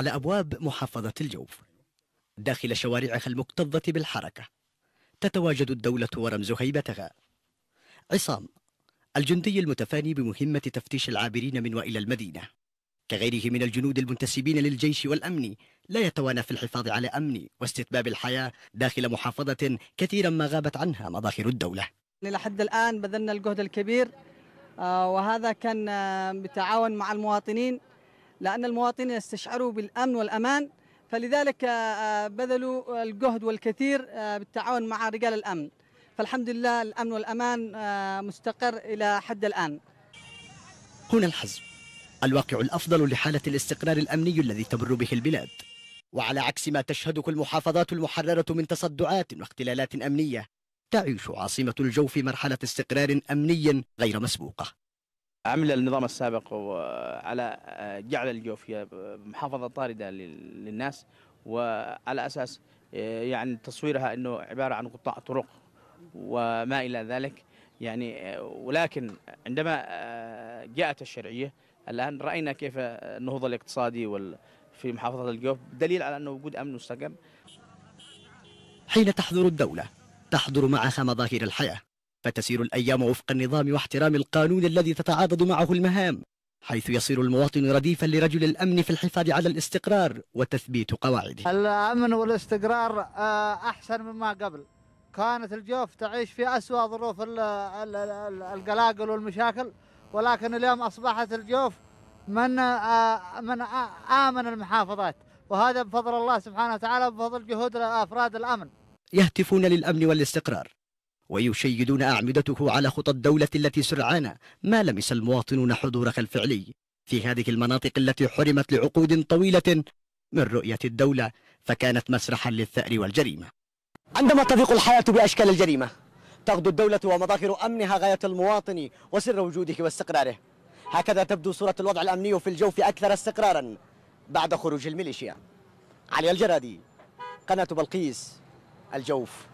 على أبواب محافظة الجوف داخل شوارعها المكتظة بالحركة تتواجد الدولة ورمز هيبتها عصام الجندي المتفاني بمهمة تفتيش العابرين من وإلى المدينة كغيره من الجنود المنتسبين للجيش والأمن لا يتوانى في الحفاظ على أمن واستتباب الحياة داخل محافظة كثيرا ما غابت عنها مظاهر الدولة لحد الآن بذلنا الجهد الكبير آه، وهذا كان آه، بتعاون مع المواطنين لأن المواطنين يستشعروا بالأمن والأمان فلذلك آه، بذلوا الجهد والكثير آه، بالتعاون مع رجال الأمن فالحمد لله الأمن والأمان آه، مستقر إلى حد الآن هنا الحزم الواقع الأفضل لحالة الاستقرار الأمني الذي تمر به البلاد وعلى عكس ما تشهده المحافظات المحررة من تصدعات واختلالات أمنية تعيش عاصمة الجوف مرحلة استقرار أمني غير مسبوقة عمل النظام السابق على آه، جعل الجوفية محافظة طاردة للناس وعلى أساس آه، يعني تصويرها أنه عبارة عن قطاع طرق وما إلى ذلك يعني آه، ولكن عندما جاءت الشرعية الآن رأينا كيف النهوض الاقتصادي في محافظة الجوف دليل على أنه وجود أمن مستقر حين تحضر الدولة تحضر معها مظاهر الحياة فتسير الأيام وفق النظام واحترام القانون الذي تتعاضد معه المهام حيث يصير المواطن رديفا لرجل الأمن في الحفاظ على الاستقرار وتثبيت قواعده الأمن والاستقرار آه، أحسن مما قبل كانت الجوف تعيش في أسوأ ظروف القلاقل والمشاكل ولكن اليوم أصبحت الجوف من آه، من آه، آمن المحافظات وهذا بفضل الله سبحانه وتعالى بفضل جهود أفراد الأمن يهتفون للأمن والاستقرار ويشيدون أعمدته على خطى الدولة التي سرعان ما لمس المواطنون حضورها الفعلي في هذه المناطق التي حرمت لعقود طويلة من رؤية الدولة فكانت مسرحا للثأر والجريمة عندما تضيق الحياة بأشكال الجريمة تغدو الدولة ومظاهر أمنها غاية المواطن وسر وجوده واستقراره هكذا تبدو صورة الوضع الأمني في الجوف أكثر استقرارا بعد خروج الميليشيا علي الجرادي قناة بلقيس الجوف